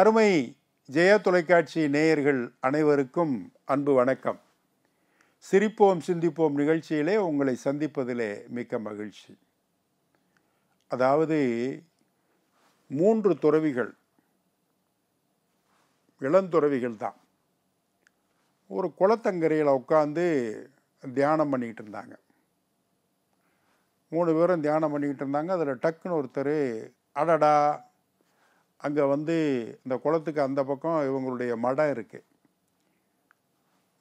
அருமை ஜெய தொலைக்காட்சி நேயர்கள் அனைவருக்கும் அன்பு வணக்கம் சிரிப்போம் சிந்திப்போம் நிகழ்ச்சியிலே உங்களை சந்திப்பதிலே மிக்க மகிழ்ச்சி அதாவது மூன்று துறவிகள் இளந்துறவிகள் தான் ஒரு குளத்தங்கரையில் உட்காந்து தியானம் பண்ணிக்கிட்டு இருந்தாங்க மூணு பேரும் தியானம் பண்ணிக்கிட்டு இருந்தாங்க அதில் டக்குன்னு ஒருத்தர் அடடா அங்கே வந்து இந்த குளத்துக்கு அந்த பக்கம் இவங்களுடைய மடம் இருக்குது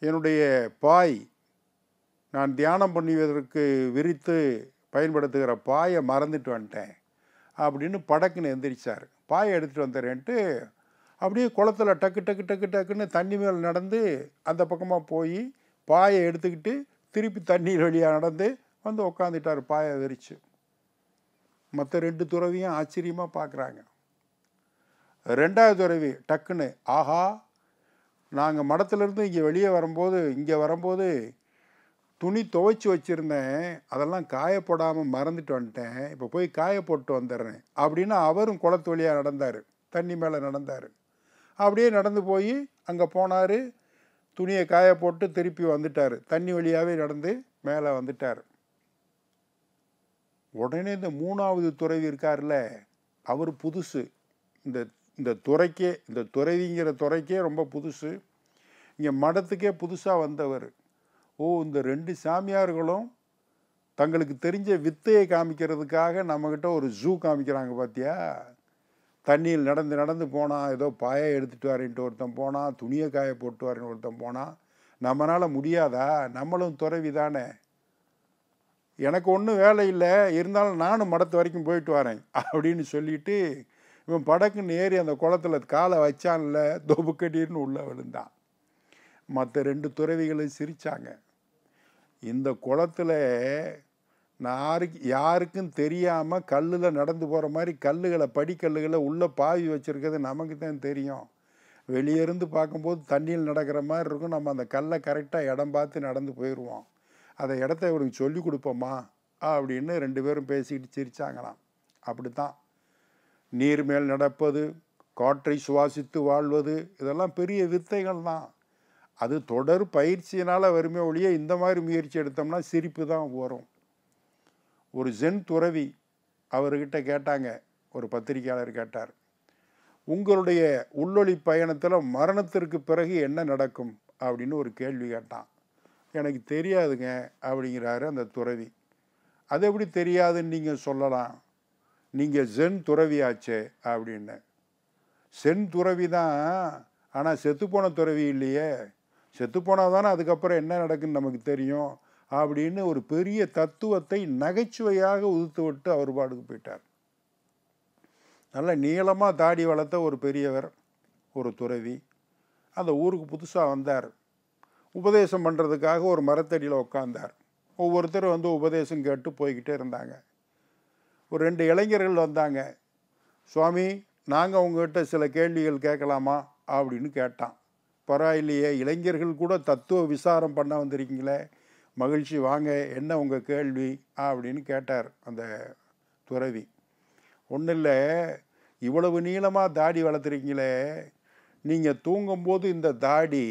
என்னுடைய பாய் நான் தியானம் பண்ணுவதற்கு விரித்து பயன்படுத்துகிற பாயை மறந்துட்டு வந்துட்டேன் அப்படின்னு படக்குன்னு எந்திரிச்சார் பாயை எடுத்துகிட்டு வந்துடுறேன்ட்டு அப்படியே குளத்தில் டக்கு டக்கு டக்கு டக்குன்னு தண்ணி மேல் நடந்து அந்த பக்கமாக போய் பாயை எடுத்துக்கிட்டு திருப்பி தண்ணீர் வழியாக நடந்து வந்து உக்காந்துட்டார் பாயை விரித்து மற்ற ரெண்டு துறவியும் ஆச்சரியமாக பார்க்குறாங்க ரெண்டாவது துறவி டக்குன்னு ஆஹா நாங்கள் மடத்துலேருந்து இங்கே வெளியே வரும்போது இங்கே வரும்போது துணி துவைச்சி வச்சுருந்தேன் அதெல்லாம் காயப்படாமல் மறந்துட்டு வந்துட்டேன் இப்போ போய் காயப்போட்டு வந்துடுறேன் அப்படின்னு அவரும் குளத்து வழியாக நடந்தார் தண்ணி மேலே நடந்தார் அப்படியே நடந்து போய் அங்கே போனார் துணியை காய போட்டு திருப்பி வந்துட்டார் தண்ணி வழியாகவே நடந்து மேலே வந்துட்டார் உடனே இந்த மூணாவது துறவி இருக்கார்ல அவர் புதுசு இந்த இந்த துறைக்கே இந்த துறைங்கிற துறைக்கே ரொம்ப புதுசு இங்கே மடத்துக்கே புதுசாக வந்தவர் ஓ இந்த ரெண்டு சாமியார்களும் தங்களுக்கு தெரிஞ்ச வித்தையை காமிக்கிறதுக்காக நம்மக்கிட்ட ஒரு ஜூ காமிக்கிறாங்க பார்த்தியா தண்ணியில் நடந்து நடந்து போனால் ஏதோ பாயை எடுத்துகிட்டு வரேன்ட்டு ஒருத்தன் போனால் துணியை காய போட்டு வரேன்னு ஒருத்தன் போனால் நம்மளால் முடியாதா நம்மளும் துறவி தானே எனக்கு ஒன்றும் வேலை இல்லை இருந்தாலும் நானும் மடத்து வரைக்கும் போயிட்டு வரேன் அப்படின்னு சொல்லிவிட்டு இவன் படக்குன்னு ஏறி அந்த குளத்தில் காலை வச்சான்ல தொபுக்கடின்னு உள்ளே விழுந்தான் மற்ற ரெண்டு துறவிகளும் சிரித்தாங்க இந்த குளத்தில் யாருக்கு யாருக்கும் தெரியாமல் கல்லில் நடந்து போகிற மாதிரி கல்லுகளை படிக்கல்லுகளை உள்ளே பாவி வச்சுருக்கிறது நமக்கு தான் தெரியும் வெளியே இருந்து பார்க்கும்போது தண்ணியில் நடக்கிற மாதிரி இருக்கும் நம்ம அந்த கல்லை கரெக்டாக இடம் பார்த்து நடந்து போயிடுவோம் அதை இடத்த இவனுக்கு சொல்லி கொடுப்போமா அப்படின்னு ரெண்டு பேரும் பேசிக்கிட்டு சிரித்தாங்களாம் அப்படி தான் நீர் மேல் நடப்பது காற்றை சுவாசித்து வாழ்வது இதெல்லாம் பெரிய வித்தைகள் தான் அது தொடர் பயிற்சியினால் வருமே ஒழிய இந்த மாதிரி முயற்சி எடுத்தோம்னா சிரிப்பு தான் வரும் ஒரு ஜென் துறவி அவர்கிட்ட கேட்டாங்க ஒரு பத்திரிகையாளர் கேட்டார் உங்களுடைய உள்ளொளி பயணத்தில் மரணத்திற்கு பிறகு என்ன நடக்கும் அப்படின்னு ஒரு கேள்வி கேட்டான் எனக்கு தெரியாதுங்க அப்படிங்கிறாரு அந்த துறவி அது எப்படி தெரியாதுன்னு நீங்கள் சொல்லலாம் நீங்கள் சென் துறவியாச்சே அப்படின்னு சென் துறவி தான் ஆனால் செத்துப்போன துறவி இல்லையே செத்துப்போனால் தானே அதுக்கப்புறம் என்ன நடக்குன்னு நமக்கு தெரியும் அப்படின்னு ஒரு பெரிய தத்துவத்தை நகைச்சுவையாக உதுத்து விட்டு அவர் பாடுக்கு போயிட்டார் நல்ல நீளமாக தாடி வளர்த்த ஒரு பெரியவர் ஒரு துறவி அந்த ஊருக்கு புதுசாக வந்தார் உபதேசம் பண்ணுறதுக்காக ஒரு மரத்தடியில் உட்காந்தார் ஒவ்வொருத்தர் வந்து உபதேசம் கேட்டு போய்கிட்டே இருந்தாங்க ஒரு ரெண்டு இளைஞர்கள் வந்தாங்க சுவாமி நாங்கள் உங்கள்கிட்ட சில கேள்விகள் கேட்கலாமா அப்படின்னு கேட்டான் பரவாயில்லையே இளைஞர்கள் கூட தத்துவ விசாரம் பண்ண வந்திருக்கீங்களே மகிழ்ச்சி வாங்க என்ன உங்கள் கேள்வி அப்படின்னு கேட்டார் அந்த துறவி ஒன்றும் இல்லை இவ்வளவு நீளமாக தாடி வளர்த்துருக்கீங்களே நீங்கள் தூங்கும்போது இந்த தாடி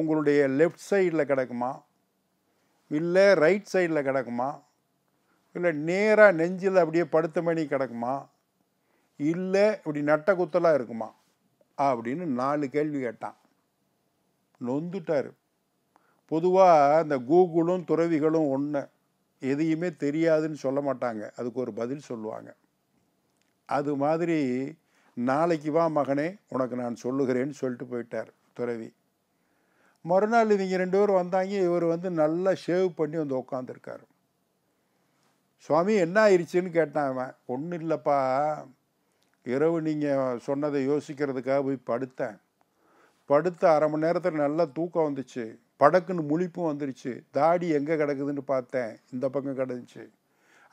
உங்களுடைய லெஃப்ட் சைடில் கிடக்குமா இல்லை ரைட் சைடில் கிடக்குமா இல்லை நேராக நெஞ்சில் அப்படியே படுத்த மணி கிடக்குமா இல்லை இப்படி நட்ட குத்தலாக இருக்குமா அப்படின்னு நாலு கேள்வி கேட்டான் நொந்துட்டார் பொதுவாக இந்த கூகுளும் துறவிகளும் ஒன்று எதையுமே தெரியாதுன்னு சொல்ல மாட்டாங்க அதுக்கு ஒரு பதில் சொல்லுவாங்க அது மாதிரி நாளைக்கு வா மகனே உனக்கு நான் சொல்லுகிறேன்னு சொல்லிட்டு போயிட்டார் துறவி மறுநாள் இவங்க ரெண்டு பேரும் வந்தாங்க இவர் வந்து நல்லா ஷேவ் பண்ணி வந்து உட்காந்துருக்காரு சுவாமி என்ன ஆயிடுச்சுன்னு கேட்டான் அவன் ஒன்றும் இல்லைப்பா இரவு நீங்கள் சொன்னதை யோசிக்கிறதுக்காக போய் படுத்தேன் படுத்த அரை மணி நேரத்தில் நல்லா தூக்கம் வந்துச்சு படக்குன்னு முழிப்பும் வந்துருச்சு தாடி எங்கே கிடக்குதுன்னு பார்த்தேன் இந்த பக்கம் கிடந்துச்சு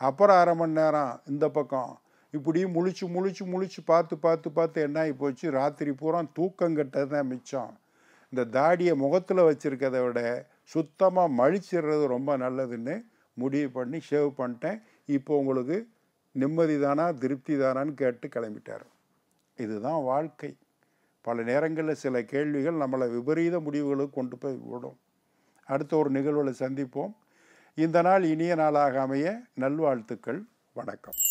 அப்புறம் அரை மணி நேரம் இந்த பக்கம் இப்படி முழிச்சு முழிச்சு முழிச்சு பார்த்து பார்த்து பார்த்து என்ன ஆகி போச்சு ராத்திரி பூரா தூக்கம் கட்டது தான் மிச்சம் இந்த தாடியை முகத்தில் வச்சுருக்கதை விட சுத்தமாக மழிச்சிடுறது ரொம்ப நல்லதுன்னு முடிவு பண்ணி ஷேவ் பண்ணிட்டேன் இப்போ உங்களுக்கு நிம்மதி தானா திருப்தி தானான்னு கேட்டு கிளம்பிட்டார் இதுதான் வாழ்க்கை பல நேரங்களில் சில கேள்விகள் நம்மளை விபரீத முடிவுகளுக்கு கொண்டு போய் விடும் அடுத்த ஒரு நிகழ்வில் சந்திப்போம் இந்த நாள் இனிய நாளாக அமைய நல்வாழ்த்துக்கள் வணக்கம்